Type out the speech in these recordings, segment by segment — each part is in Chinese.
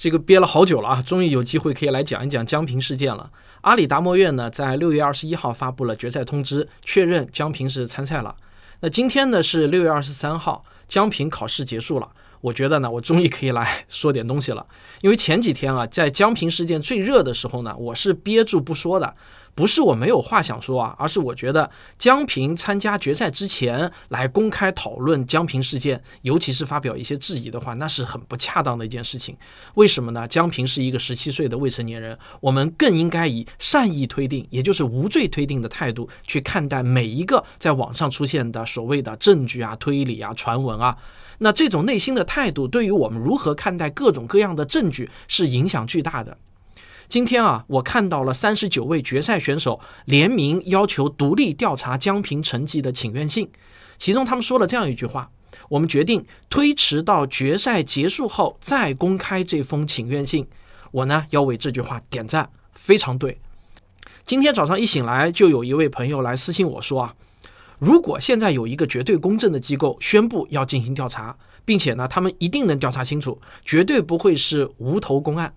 这个憋了好久了啊，终于有机会可以来讲一讲江平事件了。阿里达摩院呢，在六月二十一号发布了决赛通知，确认江平是参赛了。那今天呢是六月二十三号，江平考试结束了。我觉得呢，我终于可以来说点东西了。因为前几天啊，在江平事件最热的时候呢，我是憋住不说的。不是我没有话想说啊，而是我觉得江平参加决赛之前来公开讨论江平事件，尤其是发表一些质疑的话，那是很不恰当的一件事情。为什么呢？江平是一个十七岁的未成年人，我们更应该以善意推定，也就是无罪推定的态度去看待每一个在网上出现的所谓的证据啊、推理啊、传闻啊。那这种内心的态度，对于我们如何看待各种各样的证据是影响巨大的。今天啊，我看到了三十九位决赛选手联名要求独立调查江平成绩的请愿信，其中他们说了这样一句话：“我们决定推迟到决赛结束后再公开这封请愿信。”我呢要为这句话点赞，非常对。今天早上一醒来，就有一位朋友来私信我说：“啊，如果现在有一个绝对公正的机构宣布要进行调查，并且呢，他们一定能调查清楚，绝对不会是无头公案。”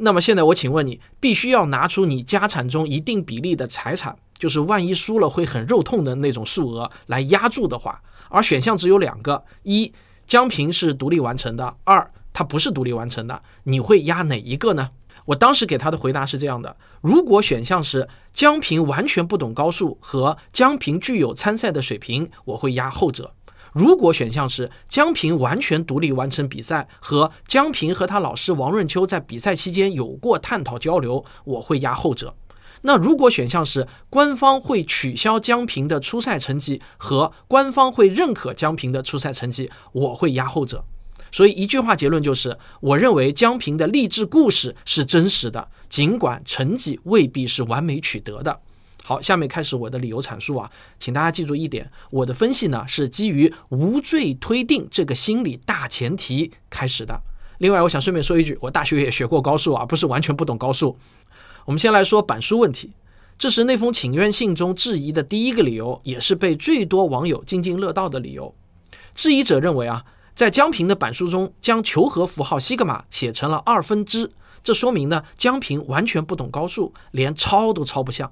那么现在我请问你，必须要拿出你家产中一定比例的财产，就是万一输了会很肉痛的那种数额来压住的话，而选项只有两个：一江平是独立完成的；二他不是独立完成的。你会压哪一个呢？我当时给他的回答是这样的：如果选项是江平完全不懂高数和江平具有参赛的水平，我会压后者。如果选项是江平完全独立完成比赛和江平和他老师王润秋在比赛期间有过探讨交流，我会压后者。那如果选项是官方会取消江平的初赛成绩和官方会认可江平的初赛成绩，我会压后者。所以一句话结论就是，我认为江平的励志故事是真实的，尽管成绩未必是完美取得的。好，下面开始我的理由阐述啊，请大家记住一点，我的分析呢是基于无罪推定这个心理大前提开始的。另外，我想顺便说一句，我大学也学过高数啊，不是完全不懂高数。我们先来说板书问题，这是那封请愿信中质疑的第一个理由，也是被最多网友津津乐道的理由。质疑者认为啊，在江平的板书中将求和符号西格玛写成了二分之，这说明呢江平完全不懂高数，连抄都抄不像。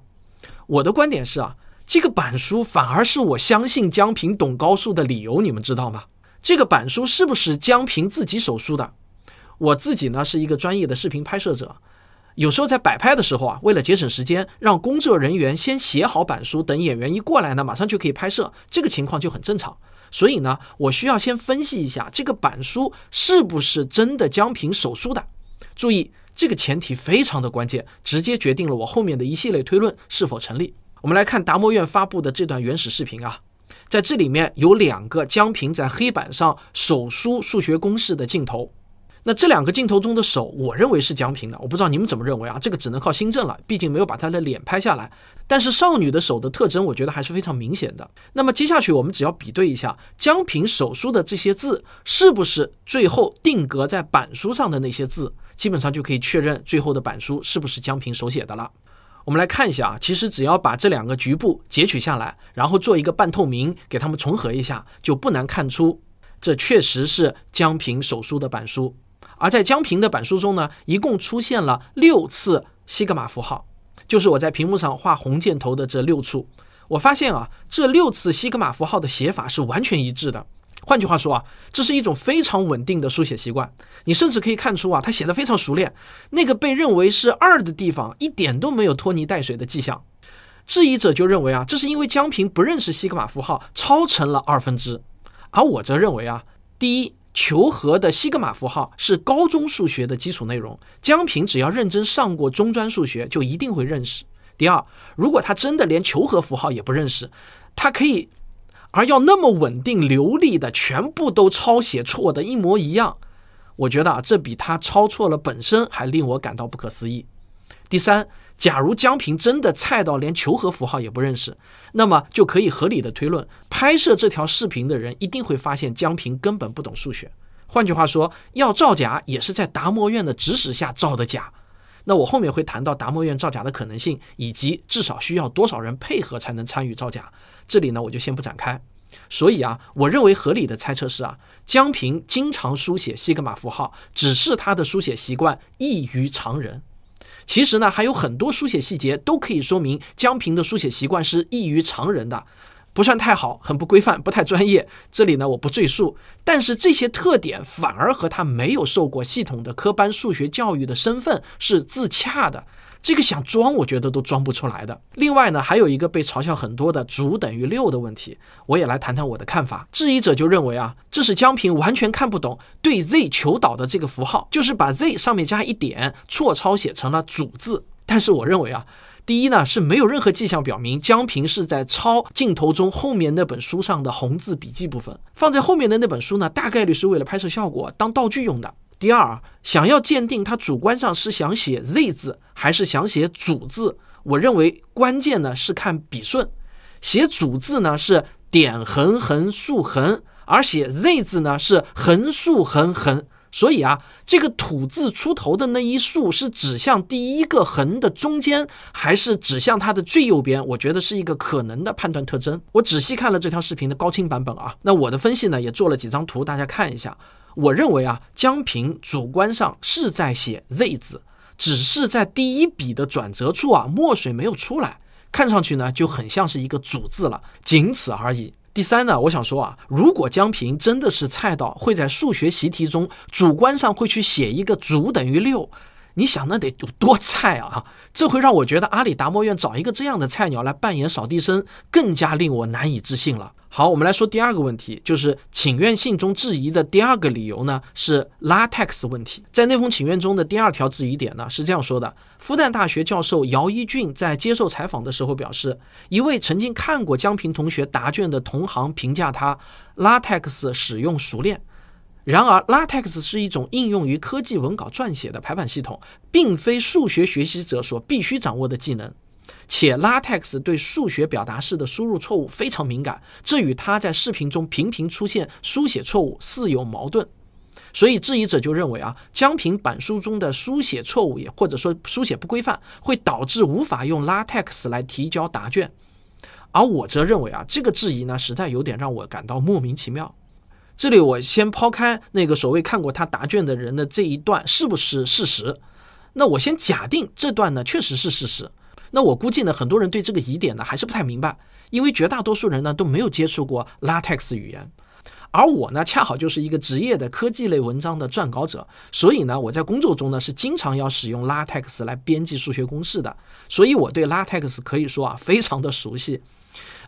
我的观点是啊，这个板书反而是我相信江平懂高数的理由，你们知道吗？这个板书是不是江平自己手书的？我自己呢是一个专业的视频拍摄者，有时候在摆拍的时候啊，为了节省时间，让工作人员先写好板书，等演员一过来呢，马上就可以拍摄，这个情况就很正常。所以呢，我需要先分析一下这个板书是不是真的江平手书的。注意。这个前提非常的关键，直接决定了我后面的一系列推论是否成立。我们来看达摩院发布的这段原始视频啊，在这里面有两个江平在黑板上手书数学公式的镜头。那这两个镜头中的手，我认为是江平的，我不知道你们怎么认为啊？这个只能靠新政了，毕竟没有把他的脸拍下来。但是少女的手的特征，我觉得还是非常明显的。那么接下去我们只要比对一下江平手书的这些字，是不是最后定格在板书上的那些字？基本上就可以确认最后的板书是不是江平手写的了。我们来看一下啊，其实只要把这两个局部截取下来，然后做一个半透明，给它们重合一下，就不难看出这确实是江平手书的板书。而在江平的板书中呢，一共出现了六次西格玛符号，就是我在屏幕上画红箭头的这六处。我发现啊，这六次西格玛符号的写法是完全一致的。换句话说啊，这是一种非常稳定的书写习惯。你甚至可以看出啊，他写的非常熟练。那个被认为是二的地方，一点都没有拖泥带水的迹象。质疑者就认为啊，这是因为江平不认识西格玛符号，抄成了二分之。而我则认为啊，第一，求和的西格玛符号是高中数学的基础内容，江平只要认真上过中专数学，就一定会认识。第二，如果他真的连求和符号也不认识，他可以。而要那么稳定流利的全部都抄写错的一模一样，我觉得啊，这比他抄错了本身还令我感到不可思议。第三，假如江平真的菜到连求和符号也不认识，那么就可以合理的推论，拍摄这条视频的人一定会发现江平根本不懂数学。换句话说，要造假也是在达摩院的指使下造的假。那我后面会谈到达摩院造假的可能性，以及至少需要多少人配合才能参与造假。这里呢，我就先不展开。所以啊，我认为合理的猜测是啊，江平经常书写西格玛符号，只是他的书写习惯异于常人。其实呢，还有很多书写细节都可以说明江平的书写习惯是异于常人的，不算太好，很不规范，不太专业。这里呢，我不赘述。但是这些特点反而和他没有受过系统的科班数学教育的身份是自洽的。这个想装，我觉得都装不出来的。另外呢，还有一个被嘲笑很多的“主等于六”的问题，我也来谈谈我的看法。质疑者就认为啊，这是江平完全看不懂对 z 求导的这个符号，就是把 z 上面加一点，错抄写成了“主”字。但是我认为啊，第一呢，是没有任何迹象表明江平是在抄镜头中后面那本书上的红字笔记部分。放在后面的那本书呢，大概率是为了拍摄效果当道具用的。第二，想要鉴定他主观上是想写 “z” 字还是想写“主”字，我认为关键呢是看笔顺。写“主”字呢是点、横、横、竖、横，而写 “z” 字呢是横、竖、横、横。所以啊，这个“土”字出头的那一竖是指向第一个横的中间，还是指向它的最右边？我觉得是一个可能的判断特征。我仔细看了这条视频的高清版本啊，那我的分析呢也做了几张图，大家看一下。我认为啊，江平主观上是在写 “z” 字，只是在第一笔的转折处啊，墨水没有出来，看上去呢就很像是一个“主”字了，仅此而已。第三呢，我想说啊，如果江平真的是菜到会在数学习题中主观上会去写一个“主等于六”。你想那得有多菜啊！这会让我觉得阿里达摩院找一个这样的菜鸟来扮演扫地僧，更加令我难以置信了。好，我们来说第二个问题，就是请愿信中质疑的第二个理由呢，是 LaTeX 问题。在那封请愿中的第二条质疑点呢，是这样说的：复旦大学教授姚一俊在接受采访的时候表示，一位曾经看过江平同学答卷的同行评价他 LaTeX 使用熟练。然而，LaTeX 是一种应用于科技文稿撰写的排版系统，并非数学学习者所必须掌握的技能。且 LaTeX 对数学表达式的输入错误非常敏感，这与他在视频中频频出现书写错误似有矛盾。所以，质疑者就认为啊，江平板书中的书写错误也或者说书写不规范，会导致无法用 LaTeX 来提交答卷。而我则认为啊，这个质疑呢，实在有点让我感到莫名其妙。这里我先抛开那个所谓看过他答卷的人的这一段是不是事实，那我先假定这段呢确实是事实，那我估计呢很多人对这个疑点呢还是不太明白，因为绝大多数人呢都没有接触过 LaTeX 语言，而我呢恰好就是一个职业的科技类文章的撰稿者，所以呢我在工作中呢是经常要使用 LaTeX 来编辑数学公式的，所以我对 LaTeX 可以说啊非常的熟悉。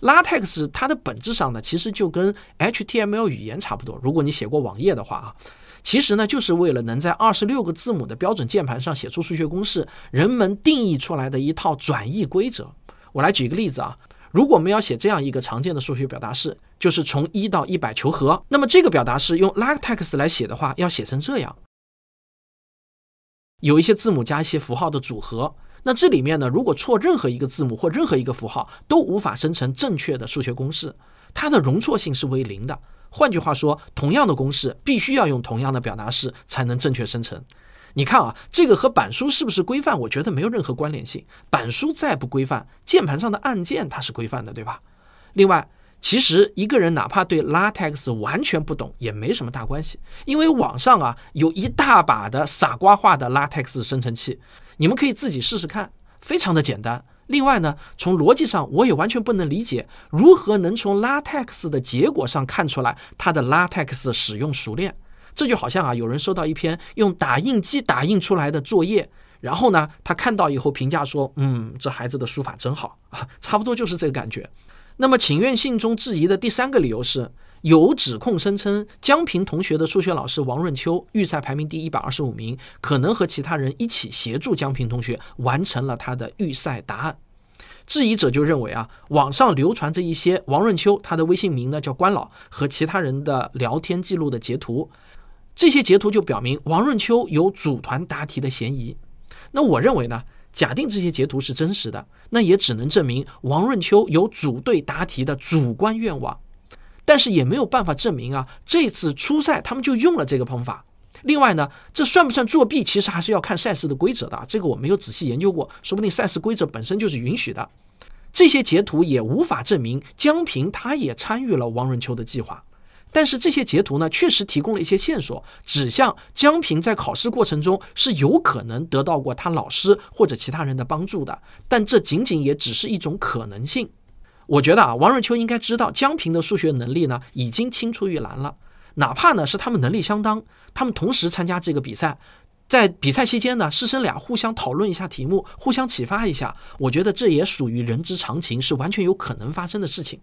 LaTeX 它的本质上呢，其实就跟 HTML 语言差不多。如果你写过网页的话啊，其实呢，就是为了能在二十六个字母的标准键盘上写出数学公式，人们定义出来的一套转译规则。我来举一个例子啊，如果我们要写这样一个常见的数学表达式，就是从一到一百求和，那么这个表达式用 LaTeX 来写的话，要写成这样，有一些字母加一些符号的组合。那这里面呢，如果错任何一个字母或任何一个符号，都无法生成正确的数学公式，它的容错性是为零的。换句话说，同样的公式，必须要用同样的表达式才能正确生成。你看啊，这个和板书是不是规范？我觉得没有任何关联性。板书再不规范，键盘上的按键它是规范的，对吧？另外，其实一个人哪怕对 LaTeX 完全不懂，也没什么大关系，因为网上啊有一大把的傻瓜化的 LaTeX 生成器。你们可以自己试试看，非常的简单。另外呢，从逻辑上我也完全不能理解，如何能从 LaTeX 的结果上看出来他的 LaTeX 使用熟练？这就好像啊，有人收到一篇用打印机打印出来的作业，然后呢，他看到以后评价说，嗯，这孩子的书法真好啊，差不多就是这个感觉。那么，请愿信中质疑的第三个理由是。有指控声称，江平同学的数学老师王润秋预赛排名第一百二十五名，可能和其他人一起协助江平同学完成了他的预赛答案。质疑者就认为啊，网上流传着一些王润秋他的微信名呢叫关老和其他人的聊天记录的截图，这些截图就表明王润秋有组团答题的嫌疑。那我认为呢，假定这些截图是真实的，那也只能证明王润秋有组队答题的主观愿望。但是也没有办法证明啊，这次初赛他们就用了这个方法。另外呢，这算不算作弊，其实还是要看赛事的规则的啊。这个我没有仔细研究过，说不定赛事规则本身就是允许的。这些截图也无法证明江平他也参与了王润秋的计划。但是这些截图呢，确实提供了一些线索，指向江平在考试过程中是有可能得到过他老师或者其他人的帮助的。但这仅仅也只是一种可能性。我觉得啊，王瑞秋应该知道江平的数学能力呢，已经青出于蓝了。哪怕呢是他们能力相当，他们同时参加这个比赛，在比赛期间呢，师生俩互相讨论一下题目，互相启发一下，我觉得这也属于人之常情，是完全有可能发生的事情。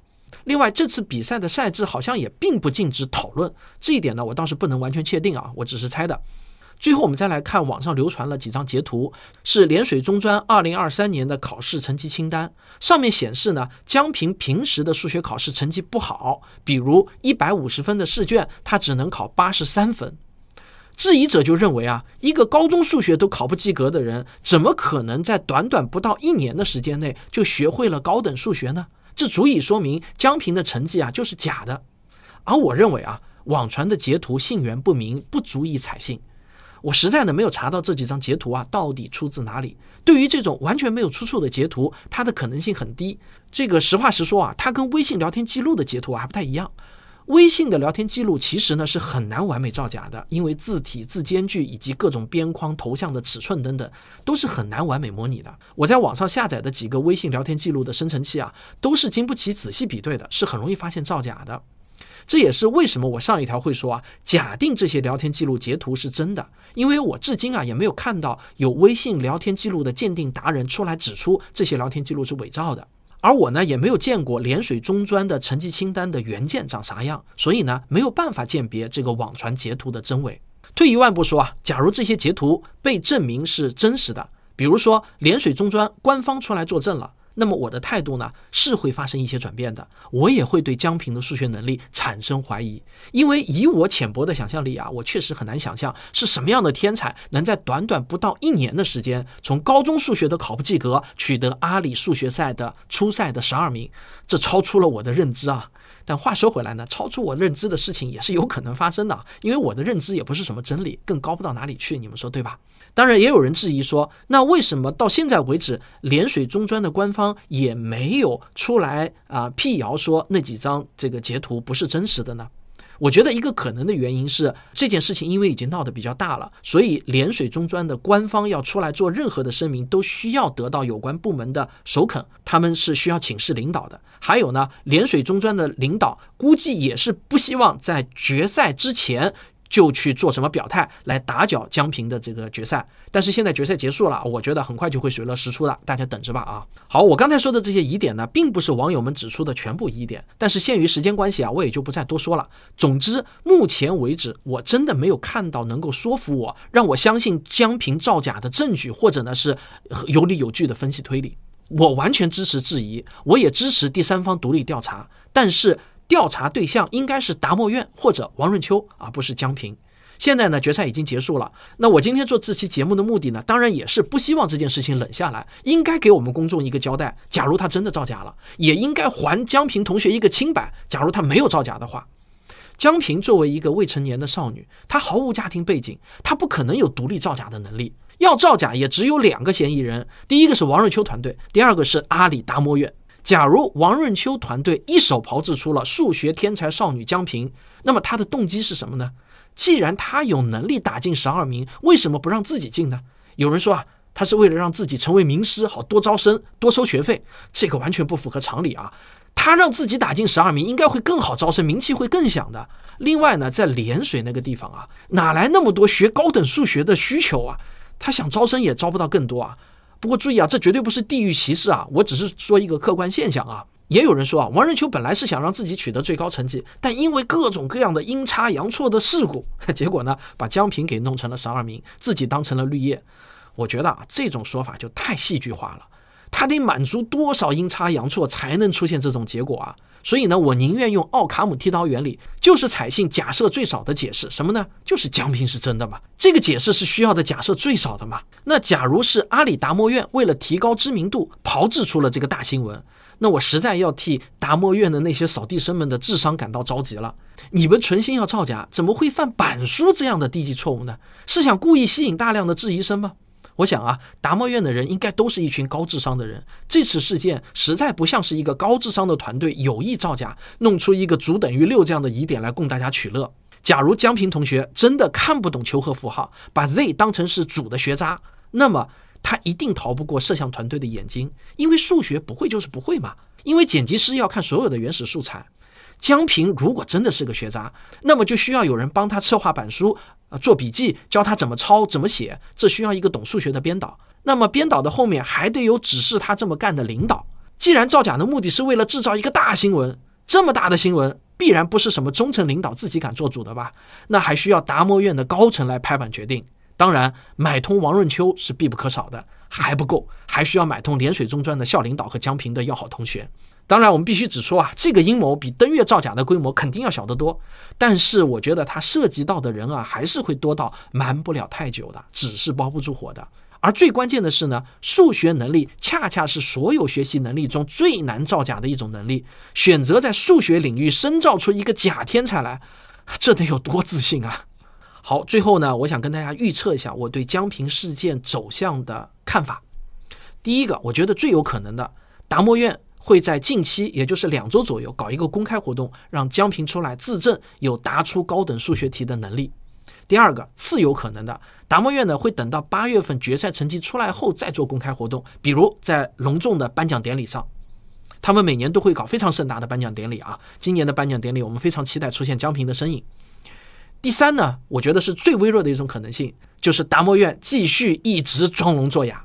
另外，这次比赛的赛制好像也并不禁止讨论，这一点呢，我倒是不能完全确定啊，我只是猜的。最后，我们再来看网上流传了几张截图，是涟水中专2023年的考试成绩清单。上面显示呢，江平平时的数学考试成绩不好，比如150分的试卷，他只能考83分。质疑者就认为啊，一个高中数学都考不及格的人，怎么可能在短短不到一年的时间内就学会了高等数学呢？这足以说明江平的成绩啊就是假的。而我认为啊，网传的截图信源不明，不足以采信。我实在呢没有查到这几张截图啊，到底出自哪里？对于这种完全没有出处的截图，它的可能性很低。这个实话实说啊，它跟微信聊天记录的截图还不太一样。微信的聊天记录其实呢是很难完美造假的，因为字体、字间距以及各种边框、头像的尺寸等等，都是很难完美模拟的。我在网上下载的几个微信聊天记录的生成器啊，都是经不起仔细比对的，是很容易发现造假的。这也是为什么我上一条会说啊，假定这些聊天记录截图是真的，因为我至今啊也没有看到有微信聊天记录的鉴定达人出来指出这些聊天记录是伪造的，而我呢也没有见过涟水中专的成绩清单的原件长啥样，所以呢没有办法鉴别这个网传截图的真伪。退一万步说啊，假如这些截图被证明是真实的，比如说涟水中专官方出来作证了。那么我的态度呢是会发生一些转变的，我也会对江平的数学能力产生怀疑，因为以我浅薄的想象力啊，我确实很难想象是什么样的天才能在短短不到一年的时间，从高中数学的考不及格，取得阿里数学赛的初赛的十二名，这超出了我的认知啊。但话说回来呢，超出我认知的事情也是有可能发生的，因为我的认知也不是什么真理，更高不到哪里去，你们说对吧？当然，也有人质疑说，那为什么到现在为止，涟水中专的官方也没有出来啊辟谣，说那几张这个截图不是真实的呢？我觉得一个可能的原因是这件事情，因为已经闹得比较大了，所以涟水中专的官方要出来做任何的声明，都需要得到有关部门的首肯，他们是需要请示领导的。还有呢，涟水中专的领导估计也是不希望在决赛之前。就去做什么表态来打搅江平的这个决赛？但是现在决赛结束了，我觉得很快就会水落石出了，大家等着吧啊！好，我刚才说的这些疑点呢，并不是网友们指出的全部疑点，但是限于时间关系啊，我也就不再多说了。总之，目前为止，我真的没有看到能够说服我、让我相信江平造假的证据，或者呢是有理有据的分析推理。我完全支持质疑，我也支持第三方独立调查，但是。调查对象应该是达摩院或者王润秋，而不是江平。现在呢，决赛已经结束了。那我今天做这期节目的目的呢，当然也是不希望这件事情冷下来，应该给我们公众一个交代。假如他真的造假了，也应该还江平同学一个清白。假如他没有造假的话，江平作为一个未成年的少女，她毫无家庭背景，她不可能有独立造假的能力。要造假，也只有两个嫌疑人，第一个是王润秋团队，第二个是阿里达摩院。假如王润秋团队一手炮制出了数学天才少女江平，那么他的动机是什么呢？既然他有能力打进十二名，为什么不让自己进呢？有人说啊，他是为了让自己成为名师，好多招生，多收学费。这个完全不符合常理啊！他让自己打进十二名，应该会更好招生，名气会更响的。另外呢，在涟水那个地方啊，哪来那么多学高等数学的需求啊？他想招生也招不到更多啊。不过注意啊，这绝对不是地域歧视啊！我只是说一个客观现象啊。也有人说啊，王仁秋本来是想让自己取得最高成绩，但因为各种各样的阴差阳错的事故，结果呢，把江平给弄成了十二名，自己当成了绿叶。我觉得啊，这种说法就太戏剧化了。他得满足多少阴差阳错才能出现这种结果啊？所以呢，我宁愿用奥卡姆剃刀原理，就是采信假设最少的解释。什么呢？就是奖品是真的嘛？这个解释是需要的假设最少的嘛？那假如是阿里达摩院为了提高知名度，炮制出了这个大新闻，那我实在要替达摩院的那些扫地僧们的智商感到着急了。你们存心要造假，怎么会犯板书这样的低级错误呢？是想故意吸引大量的质疑声吗？我想啊，达摩院的人应该都是一群高智商的人。这次事件实在不像是一个高智商的团队有意造假，弄出一个主等于六这样的疑点来供大家取乐。假如江平同学真的看不懂求和符号，把 Z 当成是主的学渣，那么他一定逃不过摄像团队的眼睛。因为数学不会就是不会嘛，因为剪辑师要看所有的原始素材。江平如果真的是个学渣，那么就需要有人帮他策划板书，啊，做笔记，教他怎么抄，怎么写。这需要一个懂数学的编导。那么编导的后面还得有指示他这么干的领导。既然造假的目的是为了制造一个大新闻，这么大的新闻必然不是什么中层领导自己敢做主的吧？那还需要达摩院的高层来拍板决定。当然，买通王润秋是必不可少的，还不够，还需要买通涟水中专的校领导和江平的要好同学。当然，我们必须指出啊，这个阴谋比登月造假的规模肯定要小得多。但是，我觉得它涉及到的人啊，还是会多到瞒不了太久的，纸是包不住火的。而最关键的是呢，数学能力恰恰是所有学习能力中最难造假的一种能力。选择在数学领域深造出一个假天才来，这得有多自信啊！好，最后呢，我想跟大家预测一下我对江平事件走向的看法。第一个，我觉得最有可能的达摩院。会在近期，也就是两周左右，搞一个公开活动，让江平出来自证有答出高等数学题的能力。第二个，自有可能的。达摩院呢，会等到八月份决赛成绩出来后再做公开活动，比如在隆重的颁奖典礼上。他们每年都会搞非常盛大的颁奖典礼啊。今年的颁奖典礼，我们非常期待出现江平的身影。第三呢，我觉得是最微弱的一种可能性，就是达摩院继续一直装聋作哑。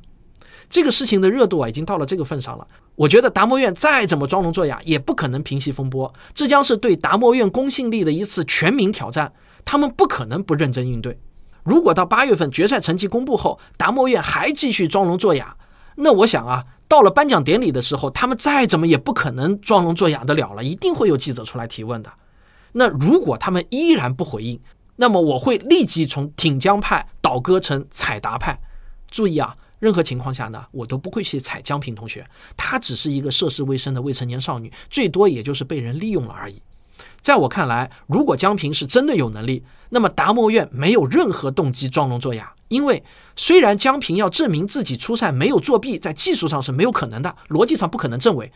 这个事情的热度啊，已经到了这个份上了。我觉得达摩院再怎么装聋作哑，也不可能平息风波。这将是对达摩院公信力的一次全民挑战，他们不可能不认真应对。如果到八月份决赛成绩公布后，达摩院还继续装聋作哑，那我想啊，到了颁奖典礼的时候，他们再怎么也不可能装聋作哑得了了，一定会有记者出来提问的。那如果他们依然不回应，那么我会立即从挺江派倒戈成彩达派。注意啊！任何情况下呢，我都不会去踩江平同学。她只是一个涉世未深的未成年少女，最多也就是被人利用了而已。在我看来，如果江平是真的有能力，那么达摩院没有任何动机装聋作哑。因为虽然江平要证明自己出赛没有作弊，在技术上是没有可能的，逻辑上不可能证伪，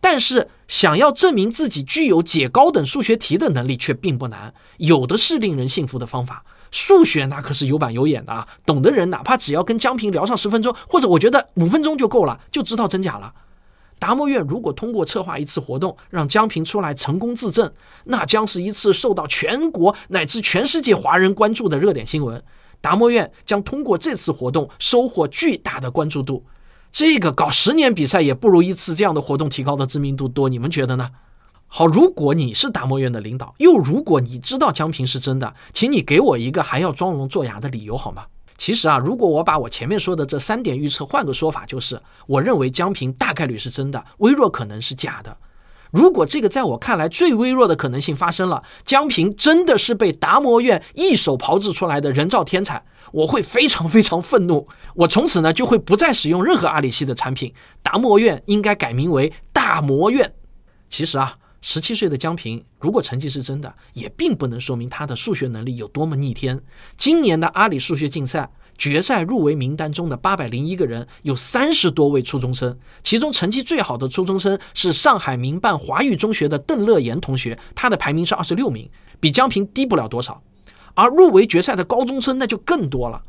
但是想要证明自己具有解高等数学题的能力却并不难，有的是令人信服的方法。数学那可是有板有眼的啊，懂的人哪怕只要跟江平聊上十分钟，或者我觉得五分钟就够了，就知道真假了。达摩院如果通过策划一次活动，让江平出来成功自证，那将是一次受到全国乃至全世界华人关注的热点新闻。达摩院将通过这次活动收获巨大的关注度。这个搞十年比赛也不如一次这样的活动提高的知名度多，你们觉得呢？好，如果你是达摩院的领导，又如果你知道江平是真的，请你给我一个还要装聋作哑的理由好吗？其实啊，如果我把我前面说的这三点预测换个说法，就是我认为江平大概率是真的，微弱可能是假的。如果这个在我看来最微弱的可能性发生了，江平真的是被达摩院一手炮制出来的人造天才，我会非常非常愤怒。我从此呢就会不再使用任何阿里系的产品。达摩院应该改名为大魔院。其实啊。十七岁的江平，如果成绩是真的，也并不能说明他的数学能力有多么逆天。今年的阿里数学竞赛决赛入围名单中的八百零一个人，有三十多位初中生，其中成绩最好的初中生是上海民办华育中学的邓乐言同学，他的排名是二十六名，比江平低不了多少。而入围决赛的高中生那就更多了。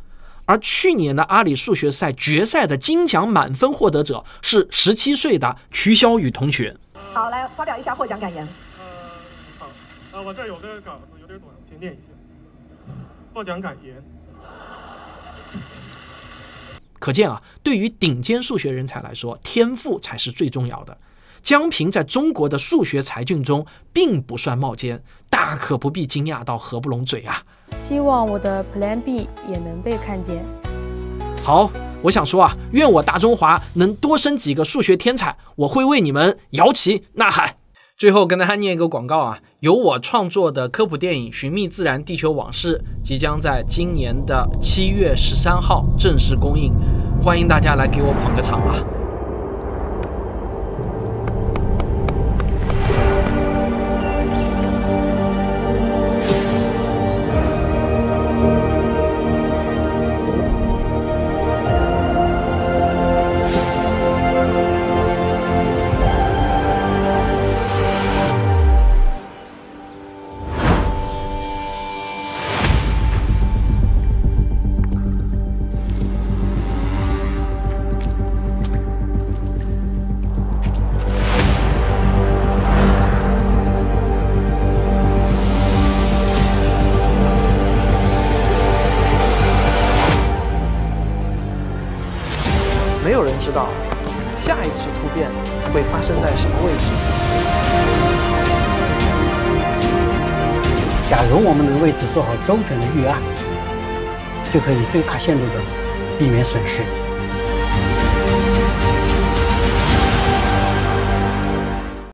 而去年的阿里数学赛决赛的金奖满分获得者是十七岁的瞿潇雨同学。好，来发表一下获奖感言。呃，好，呃，我这有个稿子有点短，先念一下。获奖感言。可见啊，对于顶尖数学人才来说，天赋才是最重要的。江平在中国的数学才俊中并不算冒尖，大可不必惊讶到合不拢嘴啊。希望我的 Plan B 也能被看见。好，我想说啊，愿我大中华能多生几个数学天才，我会为你们摇旗呐喊。最后跟大家念一个广告啊，由我创作的科普电影《寻觅自然地球往事》即将在今年的七月十三号正式公映，欢迎大家来给我捧个场啊！做好周全的预案，就可以最大限度地避免损失。